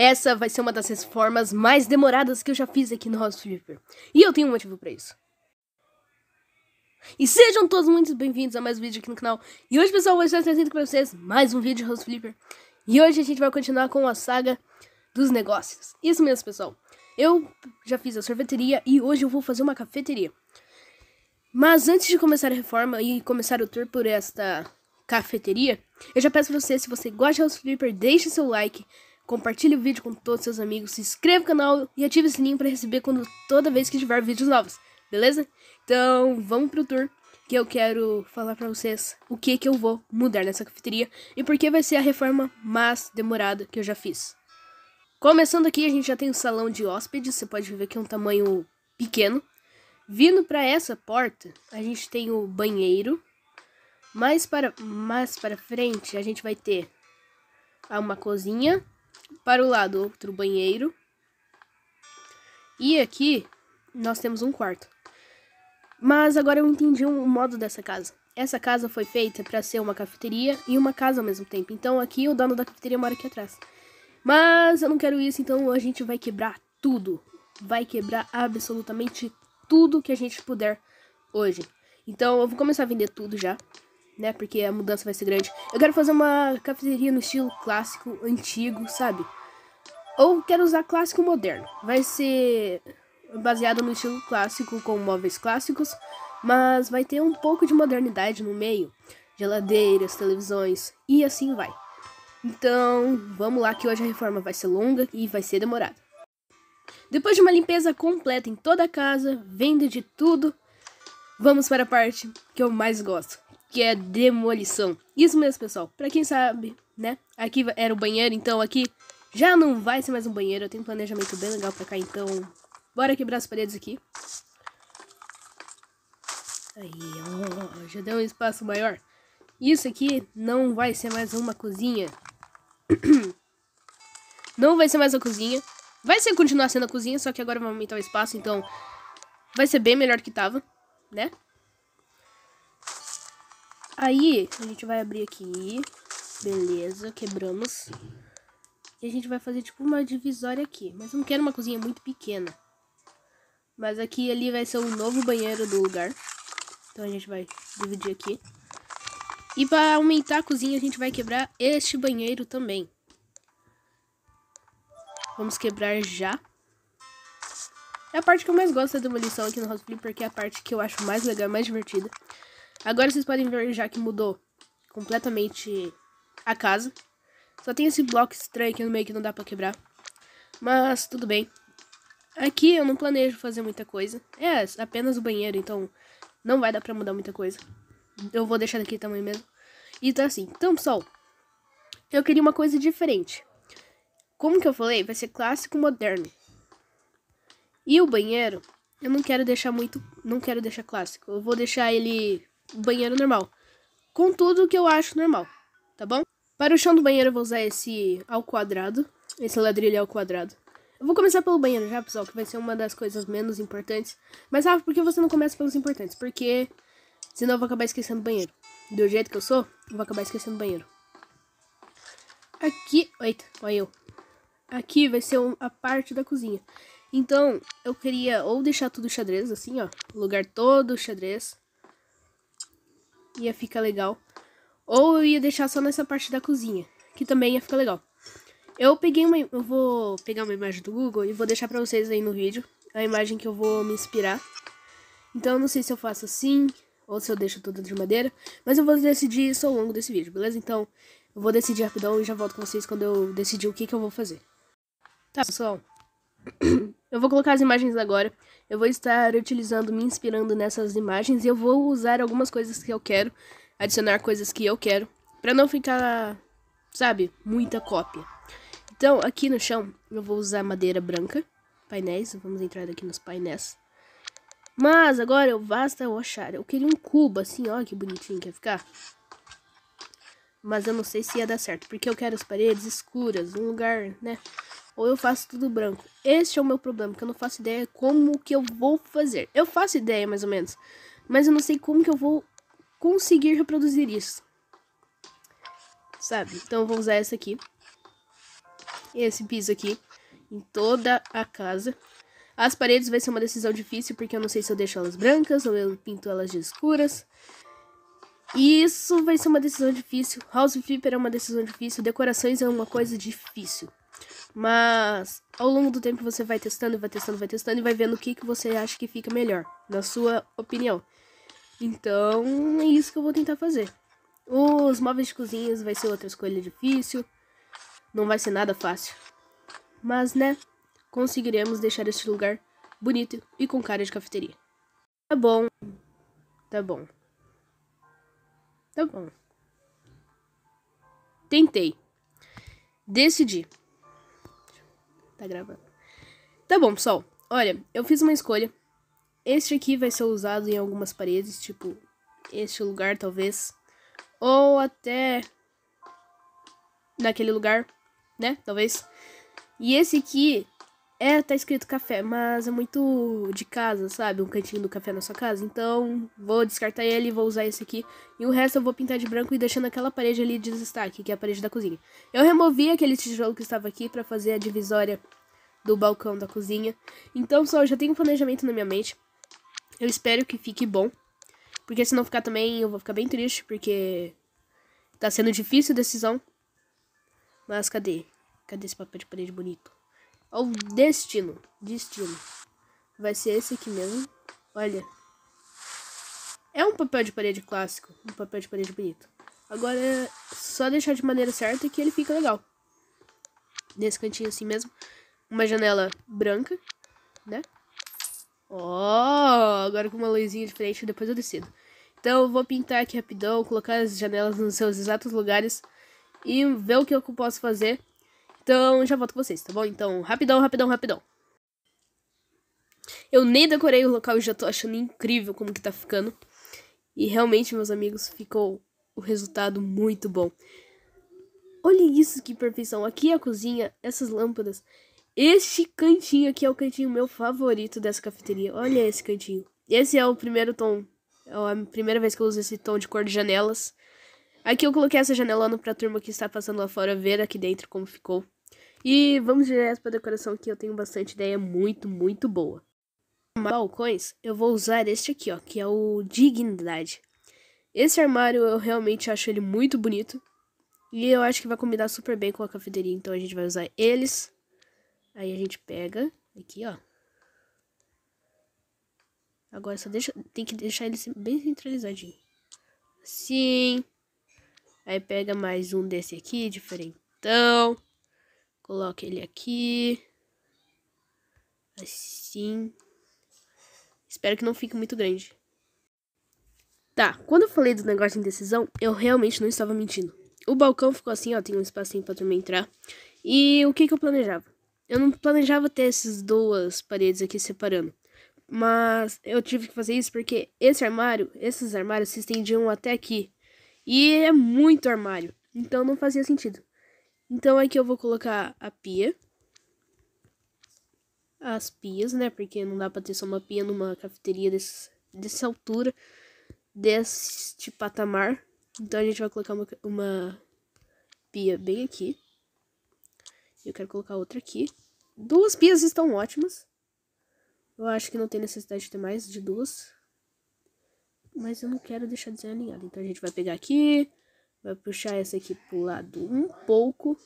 Essa vai ser uma das reformas mais demoradas que eu já fiz aqui no House Flipper. E eu tenho um motivo para isso. E sejam todos muito bem-vindos a mais um vídeo aqui no canal. E hoje, pessoal, eu vou estar trazendo para vocês mais um vídeo de House Flipper. E hoje a gente vai continuar com a saga dos negócios. Isso mesmo, pessoal. Eu já fiz a sorveteria e hoje eu vou fazer uma cafeteria. Mas antes de começar a reforma e começar o tour por esta cafeteria, eu já peço pra você, se você gosta de House Flipper, deixe seu like, compartilhe o vídeo com todos seus amigos, se inscreva no canal e ative o sininho para receber quando toda vez que tiver vídeos novos, beleza? Então, vamos pro tour que eu quero falar para vocês o que que eu vou mudar nessa cafeteria e por que vai ser a reforma mais demorada que eu já fiz. Começando aqui, a gente já tem o um salão de hóspedes, você pode ver que é um tamanho pequeno. Vindo para essa porta, a gente tem o banheiro. Mais para mais para frente, a gente vai ter uma cozinha para o lado, outro banheiro. E aqui nós temos um quarto. Mas agora eu entendi o um, um modo dessa casa. Essa casa foi feita para ser uma cafeteria e uma casa ao mesmo tempo. Então aqui o dono da cafeteria mora aqui atrás. Mas eu não quero isso, então a gente vai quebrar tudo. Vai quebrar absolutamente tudo que a gente puder hoje. Então eu vou começar a vender tudo já né? Porque a mudança vai ser grande. Eu quero fazer uma cafeteria no estilo clássico, antigo, sabe? Ou quero usar clássico moderno. Vai ser baseado no estilo clássico, com móveis clássicos, mas vai ter um pouco de modernidade no meio. Geladeiras, televisões e assim vai. Então, vamos lá que hoje a reforma vai ser longa e vai ser demorada. Depois de uma limpeza completa em toda a casa, venda de tudo, vamos para a parte que eu mais gosto, que é demolição. Isso mesmo, pessoal. Para quem sabe, né? Aqui era o banheiro, então aqui já não vai ser mais um banheiro. Eu tenho um planejamento bem legal para cá, então bora quebrar as paredes aqui. Aí, ó, já deu um espaço maior. Isso aqui não vai ser mais uma cozinha. Não vai ser mais uma cozinha. Vai ser continuar sendo a cozinha, só que agora vamos aumentar o espaço, então vai ser bem melhor que tava, né? Aí, a gente vai abrir aqui. Beleza, quebramos. E a gente vai fazer tipo uma divisória aqui. Mas eu não quero uma cozinha muito pequena. Mas aqui ali vai ser o novo banheiro do lugar. Então a gente vai dividir aqui. E para aumentar a cozinha, a gente vai quebrar este banheiro também. Vamos quebrar já. É a parte que eu mais gosto da é demolição aqui no House Flipper, porque é a parte que eu acho mais legal, mais divertida. Agora vocês podem ver já que mudou completamente a casa. Só tem esse bloco estranho aqui no meio que não dá pra quebrar. Mas tudo bem. Aqui eu não planejo fazer muita coisa. É apenas o banheiro, então não vai dar pra mudar muita coisa. Eu vou deixar daqui também mesmo. E tá assim. Então, pessoal, eu queria uma coisa diferente. Como que eu falei, vai ser clássico moderno. E o banheiro, eu não quero deixar muito, não quero deixar clássico. Eu vou deixar ele banheiro normal. Com tudo que eu acho normal, tá bom? Para o chão do banheiro eu vou usar esse ao quadrado, esse ladrilho ao quadrado. Eu vou começar pelo banheiro já, pessoal, que vai ser uma das coisas menos importantes. Mas, Rafa, ah, por que você não começa pelos importantes? Porque senão eu vou acabar esquecendo o banheiro. Do jeito que eu sou, eu vou acabar esquecendo o banheiro. Aqui, eita, olha eu. Aqui vai ser a parte da cozinha. Então, eu queria ou deixar tudo xadrez, assim, ó. Lugar todo xadrez ia ficar legal. Ou eu ia deixar só nessa parte da cozinha, que também ia ficar legal. Eu peguei uma, eu vou pegar uma imagem do Google e vou deixar para vocês aí no vídeo a imagem que eu vou me inspirar. Então não sei se eu faço assim ou se eu deixo tudo de madeira, mas eu vou decidir isso ao longo desse vídeo, beleza? Então eu vou decidir rapidão e já volto com vocês quando eu decidir o que que eu vou fazer. Tá, pessoal. Eu vou colocar as imagens agora. Eu vou estar utilizando, me inspirando nessas imagens e eu vou usar algumas coisas que eu quero, adicionar coisas que eu quero, para não ficar, sabe, muita cópia. Então, aqui no chão, eu vou usar madeira branca, painéis, vamos entrar aqui nos painéis. Mas agora eu basta eu achar. Eu queria um cubo assim, ó, que bonitinho que ia ficar. Mas eu não sei se ia dar certo, porque eu quero as paredes escuras, um lugar, né? Ou eu faço tudo branco. esse é o meu problema, que eu não faço ideia como que eu vou fazer. Eu faço ideia, mais ou menos. Mas eu não sei como que eu vou conseguir reproduzir isso. Sabe? Então eu vou usar essa aqui. Esse piso aqui. Em toda a casa. As paredes vai ser uma decisão difícil, porque eu não sei se eu deixo elas brancas ou eu pinto elas de escuras. E isso vai ser uma decisão difícil. House Flipper é uma decisão difícil. Decorações é uma coisa difícil. Mas ao longo do tempo você vai testando, vai testando, vai testando e vai vendo o que, que você acha que fica melhor, na sua opinião. Então é isso que eu vou tentar fazer. Os móveis de cozinhas vai ser outra escolha difícil. Não vai ser nada fácil. Mas né, conseguiremos deixar este lugar bonito e com cara de cafeteria. Tá bom. Tá bom. Tá bom. Tentei. Decidi. Tá gravando. Tá bom, pessoal. Olha, eu fiz uma escolha. Este aqui vai ser usado em algumas paredes, tipo este lugar talvez, ou até naquele lugar, né? Talvez. E esse aqui é, tá escrito café, mas é muito de casa, sabe? Um cantinho do café na sua casa. Então, vou descartar ele, e vou usar esse aqui. E o resto eu vou pintar de branco e deixando aquela parede ali de destaque, que é a parede da cozinha. Eu removi aquele tijolo que estava aqui para fazer a divisória do balcão da cozinha. Então, só, eu já tenho um planejamento na minha mente. Eu espero que fique bom. Porque se não ficar também, eu vou ficar bem triste, porque tá sendo difícil a decisão. Mas cadê? Cadê esse papel de parede bonito? O destino. Destino. Vai ser esse aqui mesmo. Olha. É um papel de parede clássico. Um papel de parede bonito. Agora é só deixar de maneira certa que ele fica legal. Nesse cantinho assim mesmo. Uma janela branca, né? Ó, oh, agora com uma luzinha diferente, depois eu decido. Então eu vou pintar aqui rapidão, colocar as janelas nos seus exatos lugares e ver o que eu posso fazer então, já volto com vocês, tá bom? Então, rapidão, rapidão, rapidão. Eu nem decorei o local e já tô achando incrível como que tá ficando. E realmente, meus amigos, ficou o resultado muito bom. Olha isso, que perfeição. Aqui é a cozinha, essas lâmpadas. Este cantinho aqui é o cantinho meu favorito dessa cafeteria. Olha esse cantinho. Esse é o primeiro tom. É a primeira vez que eu uso esse tom de cor de janelas. Aqui eu coloquei essa janelona pra turma que está passando lá fora ver aqui dentro como ficou. E vamos direto para a decoração que eu tenho bastante ideia muito, muito boa. Balcões, eu vou usar este aqui, ó, que é o Dignidade. Esse armário eu realmente acho ele muito bonito. E eu acho que vai combinar super bem com a cafeteria, então a gente vai usar eles. Aí a gente pega aqui, ó. Agora só deixa, tem que deixar ele bem centralizadinho. Assim. Aí pega mais um desse aqui, diferentão. Coloque ele aqui. Assim. Espero que não fique muito grande. Tá, quando eu falei do negócio de indecisão, eu realmente não estava mentindo. O balcão ficou assim, ó, tem um espacinho pra turma entrar. E o que que eu planejava? Eu não planejava ter essas duas paredes aqui separando. Mas eu tive que fazer isso porque esse armário, esses armários se estendiam até aqui. E é muito armário. Então não fazia sentido. Então aqui eu vou colocar a pia. As pias, né? Porque não dá pra ter só uma pia numa cafeteria desse, dessa altura, deste patamar. Então a gente vai colocar uma, uma pia bem aqui. Eu quero colocar outra aqui. Duas pias estão ótimas. Eu acho que não tem necessidade de ter mais de duas. Mas eu não quero deixar desalinhado. Então a gente vai pegar aqui. Vai puxar essa aqui pro lado um pouco.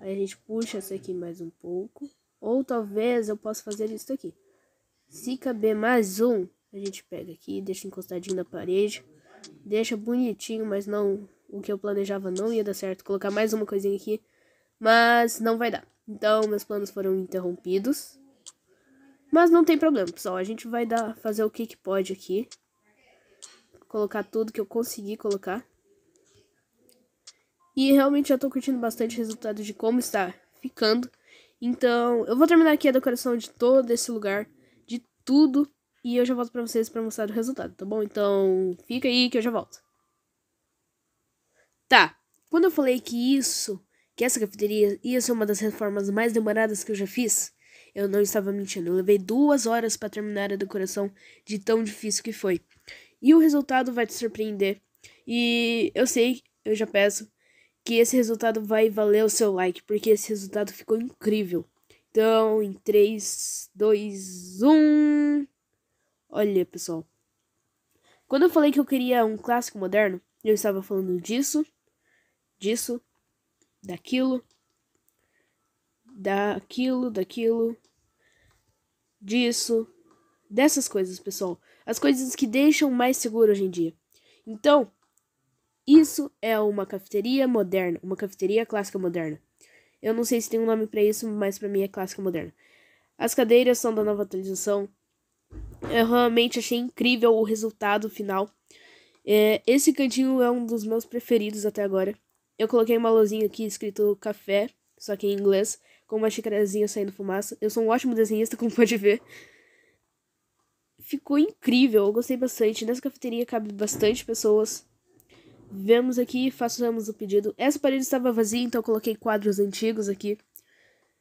Aí a gente puxa essa aqui mais um pouco. Ou talvez eu possa fazer isso aqui. Se caber mais um, a gente pega aqui, deixa encostadinho na parede. Deixa bonitinho, mas não... O que eu planejava não ia dar certo. Colocar mais uma coisinha aqui. Mas não vai dar. Então, meus planos foram interrompidos. Mas não tem problema, pessoal. A gente vai dar, fazer o que, que pode aqui. Colocar tudo que eu consegui colocar. E realmente já tô curtindo bastante o resultado de como está ficando. Então, eu vou terminar aqui a decoração de todo esse lugar, de tudo, e eu já volto para vocês para mostrar o resultado, tá bom? Então, fica aí que eu já volto. Tá. Quando eu falei que isso, que essa cafeteria ia ser uma das reformas mais demoradas que eu já fiz, eu não estava mentindo. Eu levei duas horas para terminar a decoração de tão difícil que foi. E o resultado vai te surpreender. E eu sei, eu já peço que esse resultado vai valer o seu like, porque esse resultado ficou incrível. Então, em 3, 2, 1. Olha, pessoal. Quando eu falei que eu queria um clássico moderno, eu estava falando disso, disso, daquilo, daquilo, daquilo, disso, dessas coisas, pessoal. As coisas que deixam mais seguro hoje em dia. Então, isso é uma cafeteria moderna, uma cafeteria clássica moderna. Eu não sei se tem um nome para isso, mas para mim é clássica moderna. As cadeiras são da nova atualização. Eu realmente achei incrível o resultado final. É, esse cantinho é um dos meus preferidos até agora. Eu coloquei uma luzinha aqui escrito café, só que em inglês, com uma xícarazinha saindo fumaça. Eu sou um ótimo desenhista, como pode ver. Ficou incrível, eu gostei bastante. Nessa cafeteria cabe bastante pessoas. Vemos aqui, façamos o pedido. Essa parede estava vazia, então coloquei quadros antigos aqui.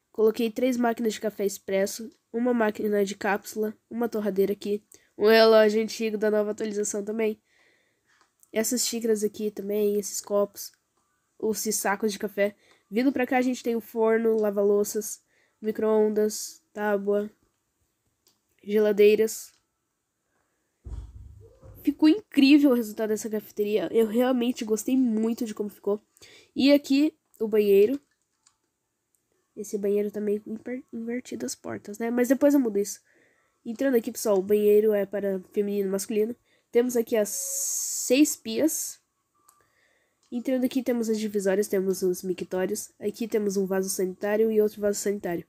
Coloquei três máquinas de café expresso, uma máquina de cápsula, uma torradeira aqui, um relógio antigo da nova atualização também. Essas xícaras aqui também, esses copos, os sacos de café. Vindo para cá a gente tem o forno, lava-louças, micro-ondas, tábua, geladeiras, Ficou incrível o resultado dessa cafeteria. Eu realmente gostei muito de como ficou. E aqui o banheiro. Esse banheiro tá meio invertido as portas, né? Mas depois eu mudo isso. Entrando aqui, pessoal, o banheiro é para feminino e masculino. Temos aqui as seis pias. Entrando aqui, temos as divisórias, temos os mictórios. Aqui temos um vaso sanitário e outro vaso sanitário.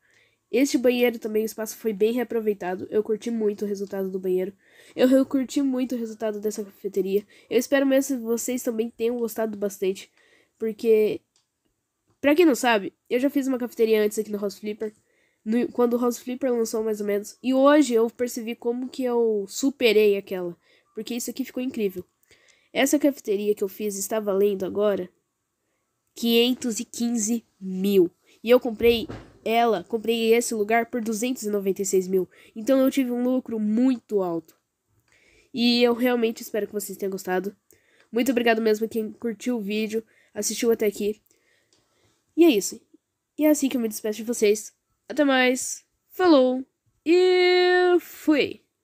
Este banheiro também, o espaço foi bem reaproveitado. Eu curti muito o resultado do banheiro. Eu, eu curti muito o resultado dessa cafeteria. Eu espero mesmo que vocês também tenham gostado bastante. Porque, pra quem não sabe, eu já fiz uma cafeteria antes aqui no House Flipper. No, quando o House Flipper lançou, mais ou menos. E hoje eu percebi como que eu superei aquela. Porque isso aqui ficou incrível. Essa cafeteria que eu fiz está valendo agora 515 mil. E eu comprei ela, comprei esse lugar por 296 mil, então eu tive um lucro muito alto. E eu realmente espero que vocês tenham gostado. Muito obrigado mesmo quem curtiu o vídeo, assistiu até aqui. E é isso. E é assim que eu me despeço de vocês. Até mais. Falou e fui!